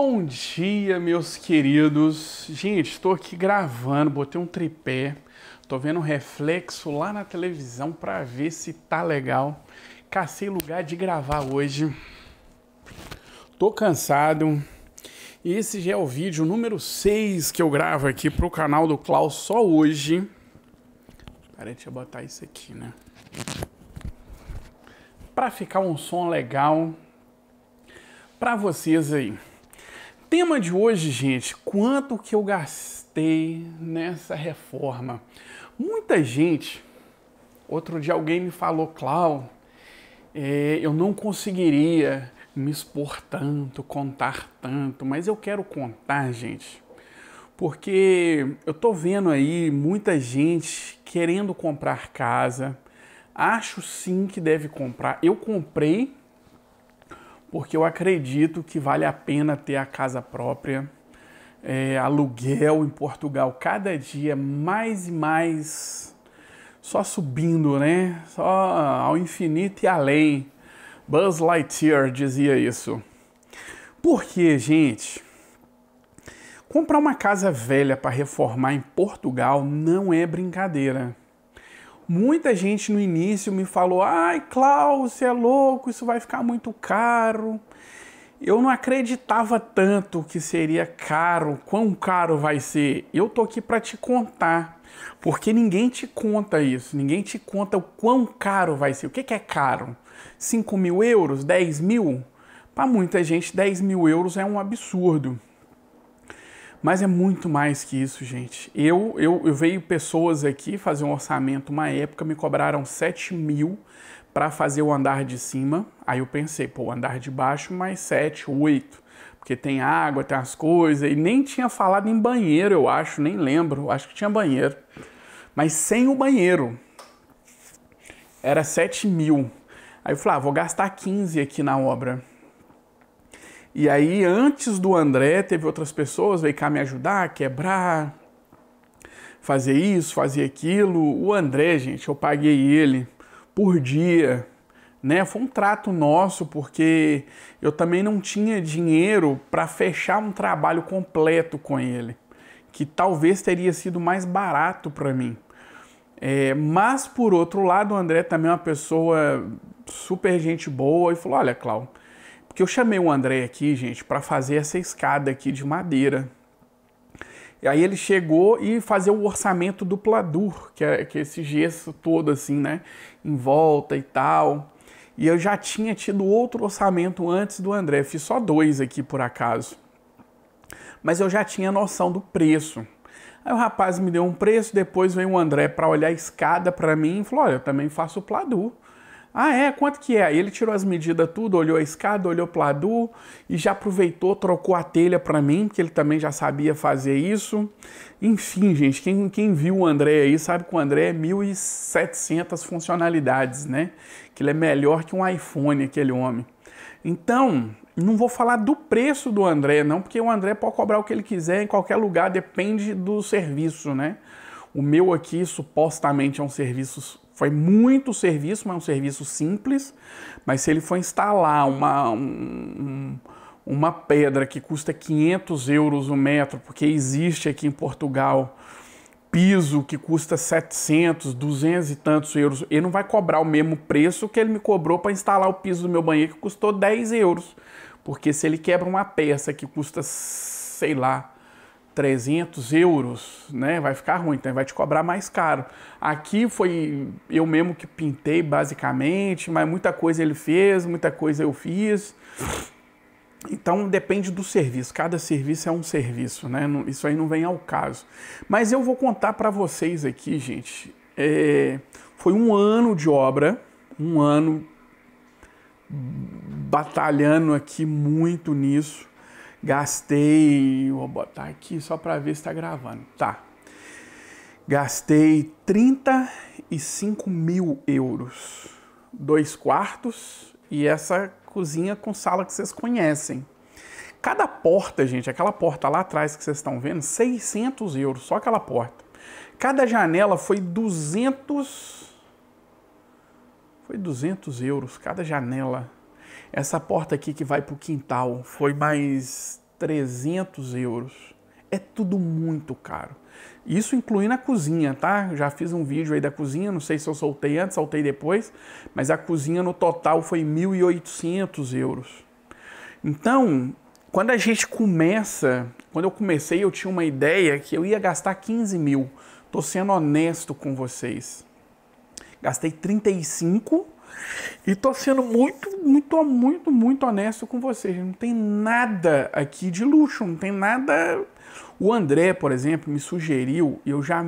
Bom dia, meus queridos. Gente, estou aqui gravando, botei um tripé. Tô vendo um reflexo lá na televisão para ver se tá legal. Cacei lugar de gravar hoje. Tô cansado. E esse já é o vídeo número 6 que eu gravo aqui pro canal do Klaus só hoje. Peraí, deixa eu botar isso aqui, né? Para ficar um som legal para vocês aí tema de hoje, gente, quanto que eu gastei nessa reforma? Muita gente, outro dia alguém me falou, Clau, é, eu não conseguiria me expor tanto, contar tanto, mas eu quero contar, gente, porque eu tô vendo aí muita gente querendo comprar casa. Acho sim que deve comprar. Eu comprei porque eu acredito que vale a pena ter a casa própria. É, aluguel em Portugal cada dia mais e mais só subindo, né? Só ao infinito e além. Buzz Lightyear dizia isso. Porque, gente, comprar uma casa velha para reformar em Portugal não é brincadeira. Muita gente no início me falou: ai, Klaus, você é louco, isso vai ficar muito caro. Eu não acreditava tanto que seria caro, quão caro vai ser. Eu tô aqui para te contar, porque ninguém te conta isso, ninguém te conta o quão caro vai ser. O que, que é caro? 5 mil euros? 10 mil? Para muita gente, 10 mil euros é um absurdo. Mas é muito mais que isso, gente. Eu, eu, eu veio pessoas aqui fazer um orçamento uma época, me cobraram 7 mil para fazer o andar de cima. Aí eu pensei, pô, andar de baixo mais 7, 8. Porque tem água, tem as coisas. E nem tinha falado em banheiro, eu acho, nem lembro. Acho que tinha banheiro. Mas sem o banheiro. Era 7 mil. Aí eu falei, ah, vou gastar 15 aqui na obra. E aí, antes do André, teve outras pessoas, veio cá me ajudar, quebrar, fazer isso, fazer aquilo. O André, gente, eu paguei ele por dia, né? Foi um trato nosso, porque eu também não tinha dinheiro para fechar um trabalho completo com ele, que talvez teria sido mais barato para mim. É, mas por outro lado, o André também é uma pessoa super gente boa e falou: Olha, Cláudio, porque eu chamei o André aqui, gente, para fazer essa escada aqui de madeira. E aí ele chegou e fazer o orçamento do Pladur, que é, que é esse gesso todo assim, né, em volta e tal. E eu já tinha tido outro orçamento antes do André, fiz só dois aqui por acaso. Mas eu já tinha noção do preço. Aí o rapaz me deu um preço, depois veio o André para olhar a escada para mim e falou: "Olha, eu também faço Pladur". Ah, é? Quanto que é? Aí ele tirou as medidas tudo, olhou a escada, olhou para pladu e já aproveitou, trocou a telha para mim, porque ele também já sabia fazer isso. Enfim, gente, quem, quem viu o André aí sabe que o André é 1.700 funcionalidades, né? Que ele é melhor que um iPhone, aquele homem. Então, não vou falar do preço do André, não, porque o André pode cobrar o que ele quiser em qualquer lugar, depende do serviço, né? O meu aqui supostamente é um serviço foi muito serviço, mas é um serviço simples. Mas se ele for instalar uma, um, uma pedra que custa 500 euros o metro, porque existe aqui em Portugal piso que custa 700, 200 e tantos euros, ele não vai cobrar o mesmo preço que ele me cobrou para instalar o piso do meu banheiro, que custou 10 euros. Porque se ele quebra uma peça que custa, sei lá, 300 euros, né? Vai ficar ruim, então vai te cobrar mais caro. Aqui foi eu mesmo que pintei basicamente, mas muita coisa ele fez, muita coisa eu fiz. Então depende do serviço, cada serviço é um serviço, né? Isso aí não vem ao caso. Mas eu vou contar para vocês aqui, gente. É... Foi um ano de obra, um ano batalhando aqui muito nisso Gastei, vou botar tá aqui só para ver se está gravando. Tá. Gastei 35 mil euros. Dois quartos e essa cozinha com sala que vocês conhecem. Cada porta, gente, aquela porta lá atrás que vocês estão vendo, 600 euros, só aquela porta. Cada janela foi 200... Foi 200 euros cada janela. Essa porta aqui que vai para o quintal foi mais 300 euros. É tudo muito caro. Isso incluindo a cozinha, tá? Já fiz um vídeo aí da cozinha, não sei se eu soltei antes, soltei depois, mas a cozinha no total foi 1.800 euros. Então, quando a gente começa, quando eu comecei, eu tinha uma ideia que eu ia gastar 15 mil. Tô sendo honesto com vocês. Gastei 35 mil e tô sendo muito, muito, muito, muito honesto com vocês. Não tem nada aqui de luxo, não tem nada. O André, por exemplo, me sugeriu, e eu já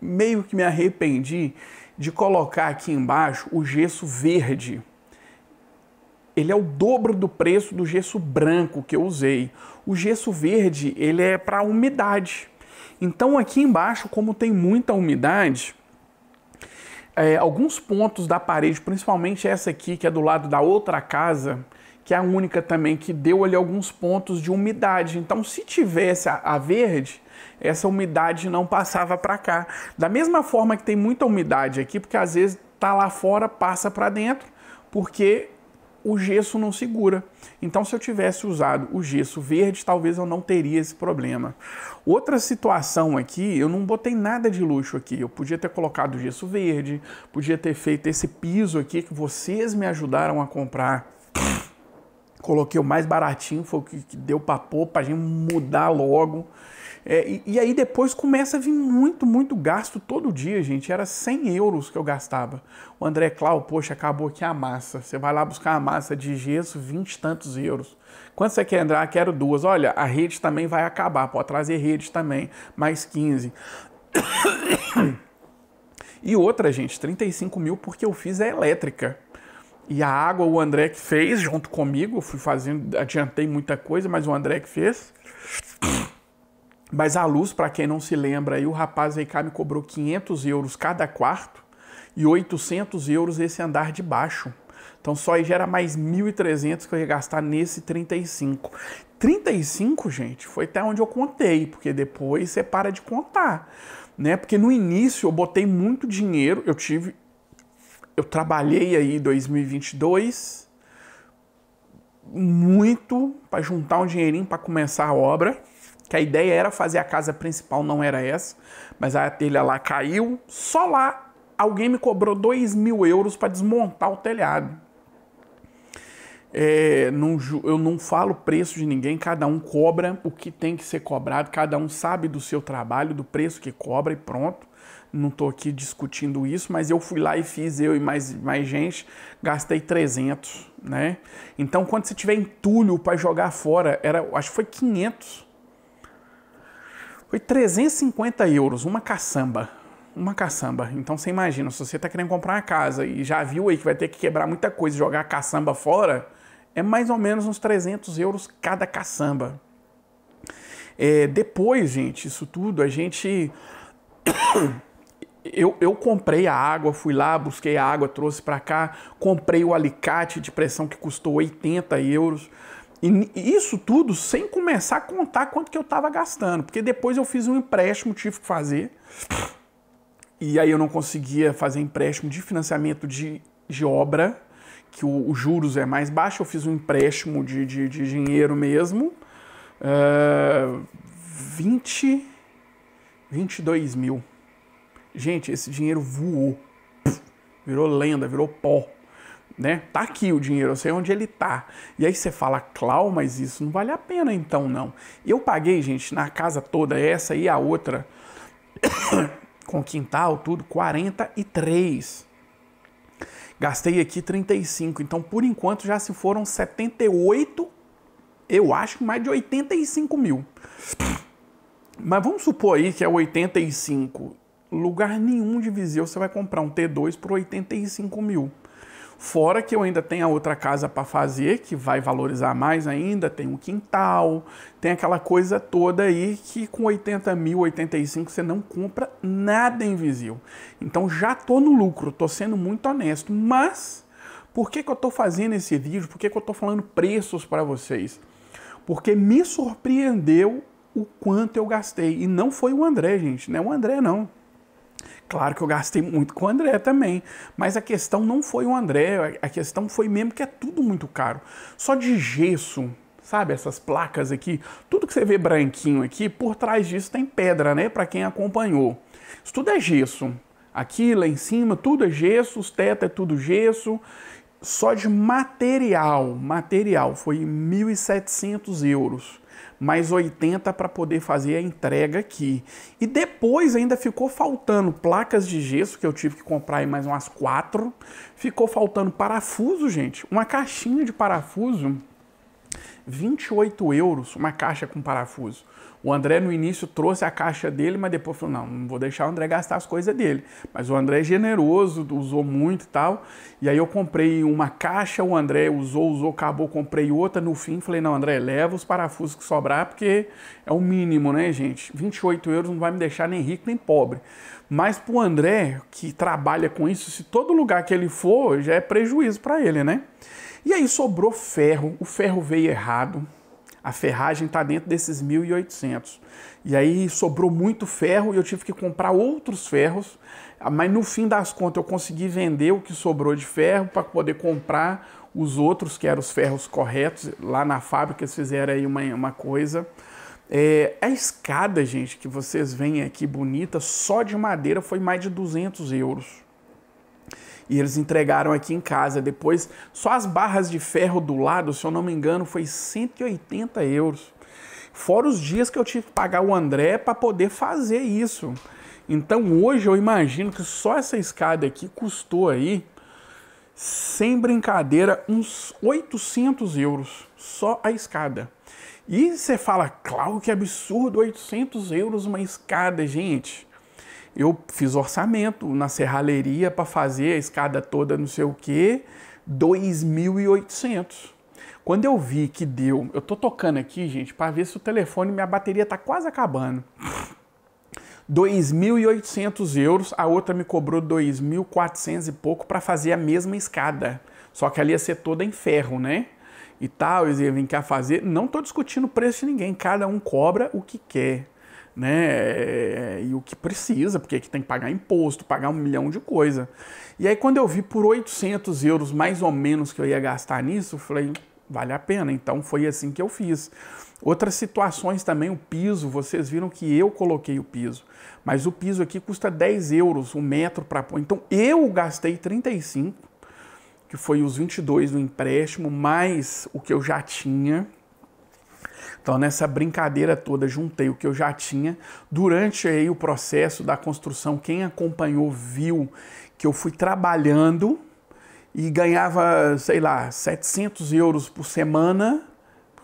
meio que me arrependi de colocar aqui embaixo o gesso verde. Ele é o dobro do preço do gesso branco que eu usei. O gesso verde, ele é para umidade. Então aqui embaixo, como tem muita umidade, é, alguns pontos da parede, principalmente essa aqui, que é do lado da outra casa, que é a única também que deu ali alguns pontos de umidade. Então, se tivesse a, a verde, essa umidade não passava para cá. Da mesma forma que tem muita umidade aqui, porque às vezes tá lá fora, passa para dentro, porque o gesso não segura. Então, se eu tivesse usado o gesso verde, talvez eu não teria esse problema. Outra situação aqui, eu não botei nada de luxo aqui. Eu podia ter colocado gesso verde, podia ter feito esse piso aqui que vocês me ajudaram a comprar. Coloquei o mais baratinho, foi o que deu para pôr, para gente mudar logo. É, e, e, aí depois começa a vir muito, muito gasto todo dia, gente. Era 100 euros que eu gastava. O André Clau, poxa, acabou aqui a massa. Você vai lá buscar a massa de gesso, 20 e tantos euros. Quanto você quer entrar? Ah, quero duas. Olha, a rede também vai acabar. Pode trazer rede também, mais 15. e outra, gente, 35 mil porque eu fiz a elétrica. E a água o André que fez junto comigo. fui fazendo, adiantei muita coisa, mas o André que fez. Mas a luz, para quem não se lembra, aí o rapaz aí cá me cobrou 500 euros cada quarto e 800 euros esse andar de baixo. Então só aí gera mais 1.300 que eu ia gastar nesse 35. 35, gente, foi até onde eu contei, porque depois você para de contar, né? Porque no início eu botei muito dinheiro, eu tive eu trabalhei aí 2022 muito para juntar um dinheirinho para começar a obra que a ideia era fazer a casa principal, não era essa, mas a telha lá caiu. Só lá alguém me cobrou 2 mil euros para desmontar o telhado. É, não, eu não falo preço de ninguém, cada um cobra o que tem que ser cobrado, cada um sabe do seu trabalho, do preço que cobra e pronto. Não estou aqui discutindo isso, mas eu fui lá e fiz, eu e mais, mais gente, gastei 300, né? Então, quando você tiver entulho para jogar fora, era, acho que foi 500 foi 350 euros, uma caçamba. Uma caçamba. Então você imagina, se você está querendo comprar uma casa e já viu aí que vai ter que quebrar muita coisa e jogar a caçamba fora, é mais ou menos uns 300 euros cada caçamba. É, depois, gente, isso tudo, a gente. Eu, eu, comprei a água, fui lá, busquei a água, trouxe para cá, comprei o alicate de pressão que custou 80 euros. E isso tudo sem começar a contar quanto que eu estava gastando, porque depois eu fiz um empréstimo, tive que fazer. E aí eu não conseguia fazer empréstimo de financiamento de, de obra, que os juros é mais baixo, eu fiz um empréstimo de, de, de dinheiro mesmo. Uh, 20, 22 mil. Gente, esse dinheiro voou. Virou lenda, virou pó né? Tá aqui o dinheiro, eu sei onde ele tá. E aí você fala, Clau, mas isso não vale a pena então não. Eu paguei, gente, na casa toda, essa e a outra, com quintal, tudo, 43. Gastei aqui 35, então por enquanto já se foram 78, eu acho mais de 85 mil. Mas vamos supor aí que é 85. Lugar nenhum de Viseu você vai comprar um T2 por 85 mil. Fora que eu ainda tenho a outra casa para fazer, que vai valorizar mais ainda, tem um quintal, tem aquela coisa toda aí que com 80 mil, 85 você não compra nada em Então já tô no lucro, tô sendo muito honesto. Mas por que, que eu tô fazendo esse vídeo? Por que, que eu tô falando preços para vocês? Porque me surpreendeu o quanto eu gastei. E não foi o André, gente, não é o André não. Claro que eu gastei muito com o André também, mas a questão não foi o André, a questão foi mesmo que é tudo muito caro. Só de gesso, sabe, essas placas aqui, tudo que você vê branquinho aqui, por trás disso tem pedra, né, para quem acompanhou. Isso tudo é gesso. Aqui, lá em cima, tudo é gesso, os teto é tudo gesso. Só de material, material, foi 1.700 euros mais 80 para poder fazer a entrega aqui. E depois ainda ficou faltando placas de gesso, que eu tive que comprar aí mais umas quatro. Ficou faltando parafuso, gente. Uma caixinha de parafuso 28 euros uma caixa com parafuso. O André no início trouxe a caixa dele, mas depois falou: não, não vou deixar o André gastar as coisas dele. Mas o André é generoso, usou muito e tal. E aí eu comprei uma caixa, o André usou, usou, acabou, comprei outra. No fim, falei: não, André, leva os parafusos que sobrar, porque é o mínimo, né, gente? 28 euros não vai me deixar nem rico nem pobre. Mas pro André, que trabalha com isso, se todo lugar que ele for, já é prejuízo para ele, né? E aí sobrou ferro, o ferro veio errado, a ferragem está dentro desses 1.800. E aí sobrou muito ferro e eu tive que comprar outros ferros, ah, mas no fim das contas eu consegui vender o que sobrou de ferro para poder comprar os outros, que eram os ferros corretos. Lá na fábrica eles fizeram aí uma, uma coisa. É, a escada, gente, que vocês veem aqui bonita, só de madeira foi mais de 200 euros e eles entregaram aqui em casa. Depois, só as barras de ferro do lado, se eu não me engano, foi 180 euros. Fora os dias que eu tive que pagar o André para poder fazer isso. Então hoje eu imagino que só essa escada aqui custou aí, sem brincadeira, uns 800 euros. Só a escada. E você fala, Cláudio, que absurdo, 800 euros uma escada, gente eu fiz orçamento na serralheria para fazer a escada toda, não sei o quê, 2.800. Quando eu vi que deu, eu tô tocando aqui, gente, para ver se o telefone, minha bateria tá quase acabando. 2.800 euros, a outra me cobrou 2.400 e pouco para fazer a mesma escada. Só que ali ia ser toda em ferro, né? E tal, eles iam vir cá fazer. Não tô discutindo o preço de ninguém, cada um cobra o que quer né? É, e o que precisa, porque aqui tem que pagar imposto, pagar um milhão de coisa. E aí quando eu vi por 800 euros mais ou menos que eu ia gastar nisso, eu falei, vale a pena. Então foi assim que eu fiz. Outras situações também, o piso, vocês viram que eu coloquei o piso, mas o piso aqui custa 10 euros o um metro para pôr. Então eu gastei 35, que foi os 22 do empréstimo, mais o que eu já tinha, então, nessa brincadeira toda, juntei o que eu já tinha. Durante aí o processo da construção, quem acompanhou viu que eu fui trabalhando e ganhava, sei lá, 700 euros por semana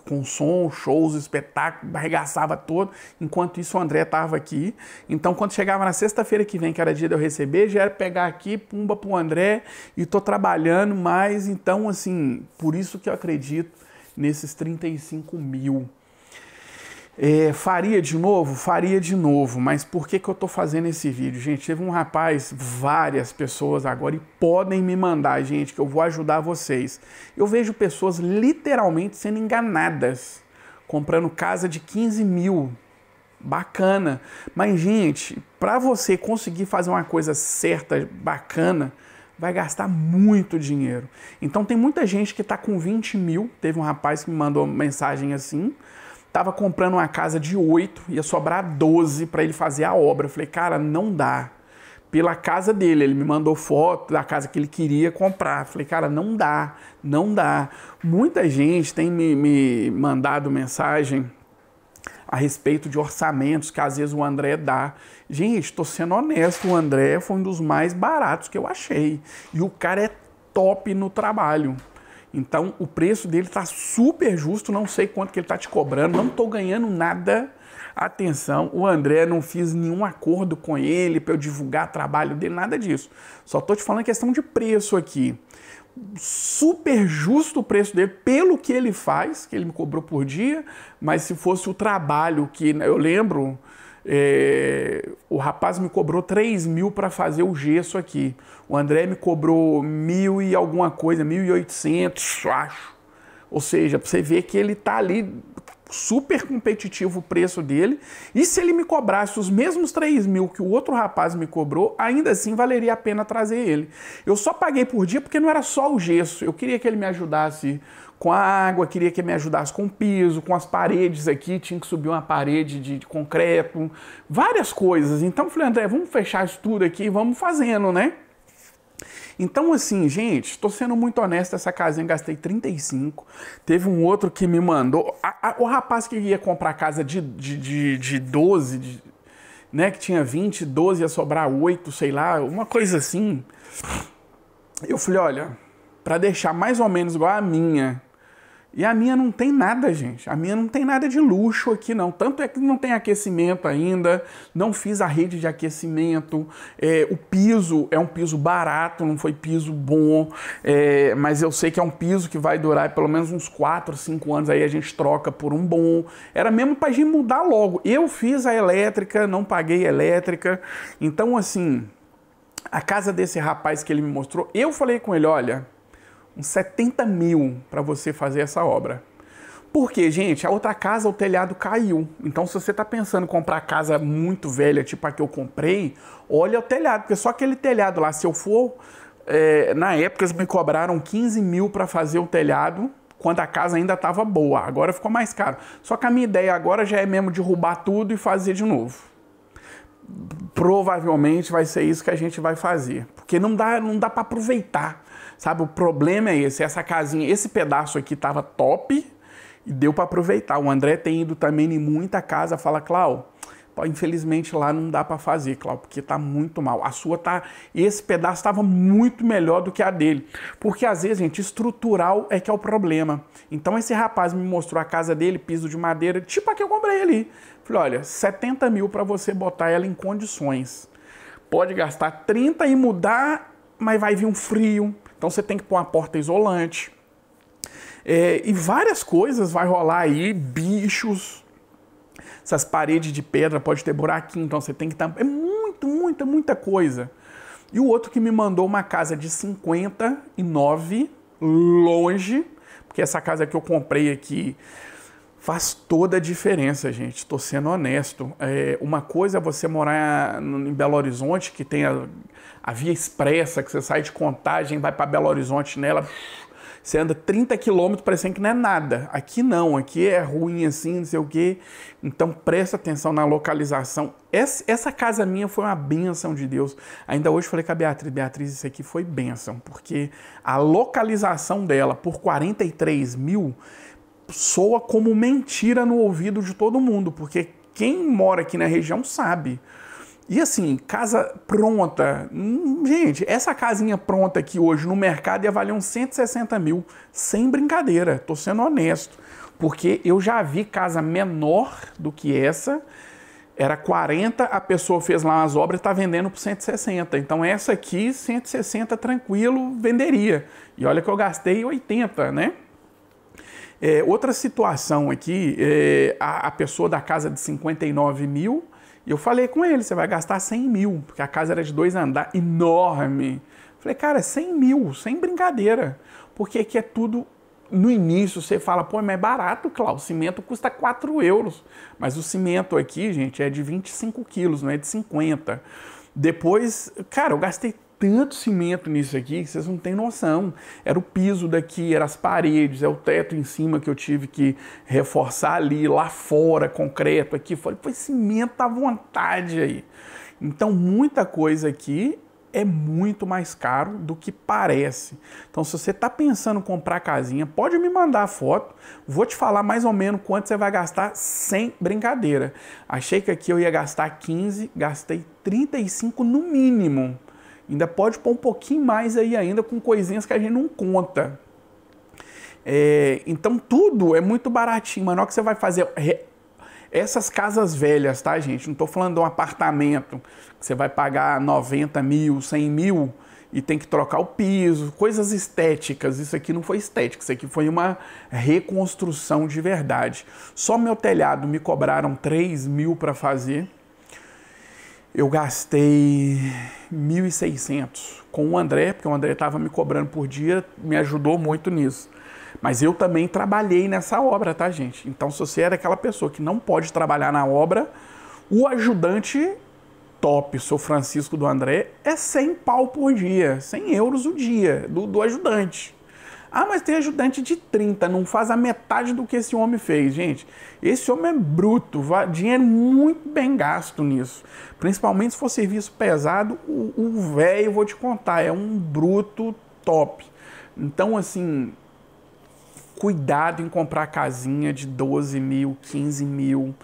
com som, shows, espetáculo, arregaçava todo. Enquanto isso, o André estava aqui. Então, quando chegava na sexta-feira que vem, que era dia de eu receber, já era pegar aqui, pumba para o André, e estou trabalhando mais. Então, assim, por isso que eu acredito nesses 35 mil. É, faria de novo? Faria de novo, mas por que, que eu tô fazendo esse vídeo? Gente, teve um rapaz, várias pessoas agora, e podem me mandar, gente, que eu vou ajudar vocês. Eu vejo pessoas literalmente sendo enganadas, comprando casa de 15 mil. Bacana. Mas, gente, para você conseguir fazer uma coisa certa, bacana, vai gastar muito dinheiro. Então tem muita gente que está com 20 mil. Teve um rapaz que me mandou uma mensagem assim. Tava comprando uma casa de 8, ia sobrar 12 para ele fazer a obra. Eu falei, cara, não dá. Pela casa dele, ele me mandou foto da casa que ele queria comprar. falei, cara, não dá, não dá. Muita gente tem me, me mandado mensagem a respeito de orçamentos que às vezes o André dá. Gente, estou sendo honesto, o André foi um dos mais baratos que eu achei. E o cara é top no trabalho. Então o preço dele está super justo, não sei quanto que ele está te cobrando, não estou ganhando nada. Atenção, o André não fiz nenhum acordo com ele para eu divulgar trabalho dele, nada disso. Só estou te falando questão de preço aqui super justo o preço dele pelo que ele faz, que ele me cobrou por dia, mas se fosse o trabalho que né, eu lembro, é, o rapaz me cobrou 3 mil para fazer o gesso aqui. O André me cobrou mil e alguma coisa, 1.800, acho. Ou seja, você vê que ele está ali super competitivo o preço dele. E se ele me cobrasse os mesmos 3 mil que o outro rapaz me cobrou, ainda assim valeria a pena trazer ele. Eu só paguei por dia porque não era só o gesso. Eu queria que ele me ajudasse com a água, queria que ele me ajudasse com o piso, com as paredes aqui, tinha que subir uma parede de, de concreto, várias coisas. Então eu falei, André, vamos fechar isso tudo aqui, e vamos fazendo, né? Então, assim, gente, tô sendo muito honesto, essa casinha gastei 35. Teve um outro que me mandou. A, a, o rapaz que ia comprar casa de, de, de, de 12, de, né? Que tinha 20, 12, ia sobrar 8, sei lá, uma coisa assim. Eu falei, olha, para deixar mais ou menos igual a minha, e a minha não tem nada, gente. A minha não tem nada de luxo aqui, não. Tanto é que não tem aquecimento ainda, não fiz a rede de aquecimento. É, o piso é um piso barato, não foi piso bom, é, mas eu sei que é um piso que vai durar pelo menos uns 4, 5 anos. Aí a gente troca por um bom. Era mesmo pra gente mudar logo. Eu fiz a elétrica, não paguei elétrica. Então, assim, a casa desse rapaz que ele me mostrou, eu falei com ele: olha uns 70 mil para você fazer essa obra. Porque, gente, a outra casa, o telhado caiu. Então, se você está pensando em comprar casa muito velha, tipo a que eu comprei, olha o telhado, porque só aquele telhado lá, se eu for. É, na época, eles me cobraram 15 mil para fazer o telhado, quando a casa ainda estava boa. Agora ficou mais caro. Só que a minha ideia agora já é mesmo derrubar tudo e fazer de novo. Provavelmente vai ser isso que a gente vai fazer. Porque não dá, não dá para aproveitar. Sabe, o problema é esse, essa casinha, esse pedaço aqui tava top e deu para aproveitar. O André tem ido também em muita casa, fala, Clau, infelizmente lá não dá para fazer, Clau, porque tá muito mal. A sua tá, esse pedaço tava muito melhor do que a dele. Porque às vezes, gente, estrutural é que é o problema. Então esse rapaz me mostrou a casa dele, piso de madeira, tipo a que eu comprei ali. Falei, olha, 70 mil para você botar ela em condições. Pode gastar 30 e mudar, mas vai vir um frio, então você tem que pôr uma porta isolante. É, e várias coisas vai rolar aí, bichos. Essas paredes de pedra pode ter buraquinho, então você tem que tampar. É muito, muita, muita coisa. E o outro que me mandou uma casa de 59, longe, porque essa casa que eu comprei aqui faz toda a diferença, gente. Estou sendo honesto. É, uma coisa é você morar em Belo Horizonte, que tem a a via expressa, que você sai de contagem, vai para Belo Horizonte nela. Você anda 30 quilômetros parecendo que não é nada. Aqui não, aqui é ruim assim, não sei o quê. Então presta atenção na localização. Essa, casa minha foi uma benção de Deus. Ainda hoje falei com a Beatriz, Beatriz, isso aqui foi benção, porque a localização dela por 43 mil soa como mentira no ouvido de todo mundo, porque quem mora aqui na região sabe. E assim, casa pronta. Hum, gente, essa casinha pronta aqui hoje no mercado ia valer uns 160 mil. Sem brincadeira, tô sendo honesto. Porque eu já vi casa menor do que essa. Era 40, a pessoa fez lá umas obras e está vendendo por 160. Então essa aqui, 160 tranquilo, venderia. E olha que eu gastei 80, né? É, outra situação aqui, é, a, a pessoa da casa de 59 mil e eu falei com ele, você vai gastar 100 mil, porque a casa era de dois andares, enorme. Falei, cara, 100 mil, sem brincadeira. Porque aqui é tudo no início você fala, pô, mas é barato, Klaus, cimento custa 4 euros. Mas o cimento aqui, gente, é de 25 quilos, não é de 50. Depois, cara, eu gastei tanto cimento nisso aqui que vocês não têm noção. Era o piso daqui, eram as paredes, é o teto em cima que eu tive que reforçar ali, lá fora, concreto aqui. Falei, foi cimento à vontade aí. Então, muita coisa aqui é muito mais caro do que parece. Então, se você está pensando em comprar casinha, pode me mandar a foto. Vou te falar mais ou menos quanto você vai gastar sem brincadeira. Achei que aqui eu ia gastar 15, gastei 35 no mínimo. Ainda pode pôr um pouquinho mais aí ainda com coisinhas que a gente não conta. É, então tudo é muito baratinho, mas na hora que você vai fazer essas casas velhas, tá, gente? Não estou falando de um apartamento que você vai pagar 90 mil, 100 mil e tem que trocar o piso, coisas estéticas. Isso aqui não foi estético isso aqui foi uma reconstrução de verdade. Só meu telhado me cobraram 3 mil para fazer eu gastei 1.600 com o André, porque o André estava me cobrando por dia, me ajudou muito nisso. Mas eu também trabalhei nessa obra, tá, gente? Então, se você era é aquela pessoa que não pode trabalhar na obra, o ajudante top, seu Francisco do André, é 100 pau por dia, 100 euros o dia do, do ajudante. Ah, mas tem ajudante de 30, não faz a metade do que esse homem fez, gente. Esse homem é bruto, dinheiro muito bem gasto nisso. Principalmente se for serviço pesado, o velho, vou te contar, é um bruto top. Então, assim, cuidado em comprar casinha de 12 mil, 15 mil,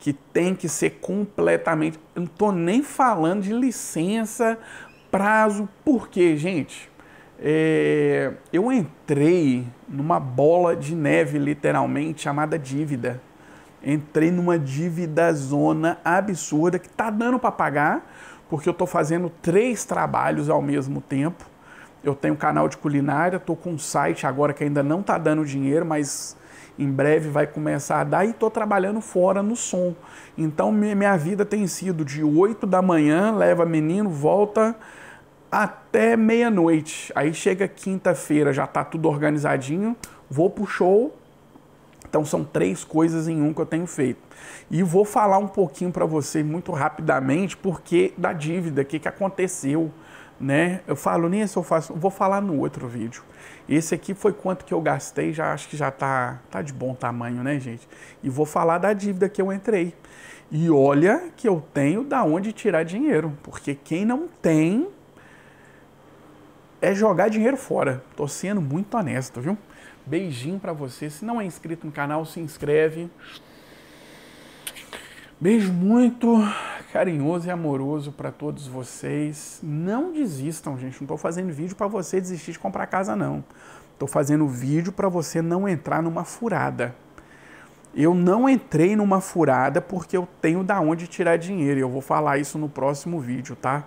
que tem que ser completamente. Eu não tô nem falando de licença, prazo, porque, gente? É, eu entrei numa bola de neve, literalmente, chamada dívida. Entrei numa dívida zona absurda que tá dando para pagar, porque eu tô fazendo três trabalhos ao mesmo tempo. Eu tenho canal de culinária, tô com um site agora que ainda não tá dando dinheiro, mas em breve vai começar a dar e tô trabalhando fora no som. Então minha vida tem sido de 8 da manhã, leva menino, volta até meia-noite. Aí chega quinta-feira, já tá tudo organizadinho, vou pro show. Então são três coisas em um que eu tenho feito. E vou falar um pouquinho para vocês muito rapidamente porque da dívida, o que, que aconteceu, né? Eu falo nem eu faço, vou falar no outro vídeo. Esse aqui foi quanto que eu gastei, já acho que já tá, tá de bom tamanho, né, gente? E vou falar da dívida que eu entrei. E olha que eu tenho da onde tirar dinheiro, porque quem não tem é jogar dinheiro fora. Tô sendo muito honesto, viu? Beijinho para você. Se não é inscrito no canal, se inscreve. Beijo muito carinhoso e amoroso para todos vocês. Não desistam, gente. Não estou fazendo vídeo para você desistir de comprar casa, não. Estou fazendo vídeo para você não entrar numa furada. Eu não entrei numa furada porque eu tenho da onde tirar dinheiro. Eu vou falar isso no próximo vídeo, tá?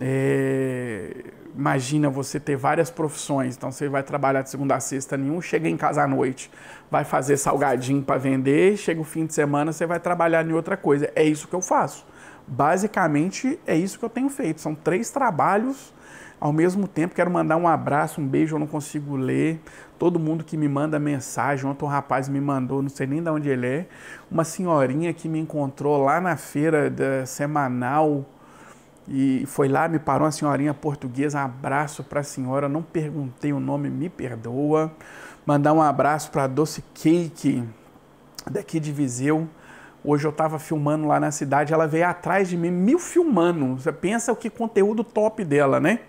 É, imagina você ter várias profissões, então você vai trabalhar de segunda a sexta nenhum, chega em casa à noite, vai fazer salgadinho para vender, chega o fim de semana você vai trabalhar em outra coisa. É isso que eu faço. Basicamente é isso que eu tenho feito. São três trabalhos ao mesmo tempo. Quero mandar um abraço, um beijo, eu não consigo ler. Todo mundo que me manda mensagem, ontem um rapaz me mandou, não sei nem de onde ele é, uma senhorinha que me encontrou lá na feira semanal e foi lá, me parou uma senhorinha portuguesa, um abraço para a senhora, não perguntei o nome, me perdoa. Mandar um abraço para a Doce Cake, daqui de Viseu. Hoje eu estava filmando lá na cidade, ela veio atrás de mim, mil filmando. Você pensa o que conteúdo top dela, né?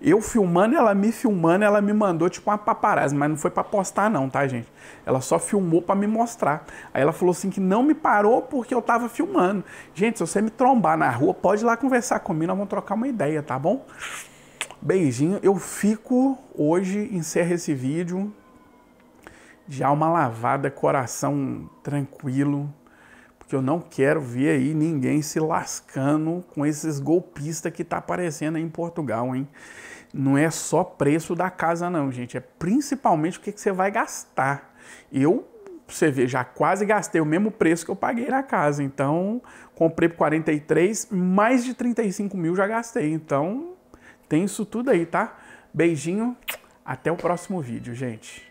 eu filmando, ela me filmando, ela me mandou tipo uma paparazzi, mas não foi para postar não, tá, gente? Ela só filmou para me mostrar. Aí ela falou assim que não me parou porque eu tava filmando. Gente, se você me trombar na rua, pode ir lá conversar comigo, nós vamos trocar uma ideia, tá bom? Beijinho. Eu fico hoje, encerro esse vídeo de alma lavada, coração tranquilo, que eu não quero ver aí ninguém se lascando com esses golpistas que tá aparecendo aí em Portugal, hein? Não é só preço da casa, não, gente. É principalmente o que, que você vai gastar. Eu, você vê, já quase gastei o mesmo preço que eu paguei na casa. Então, comprei por 43, mais de 35 mil já gastei. Então, tem isso tudo aí, tá? Beijinho, até o próximo vídeo, gente.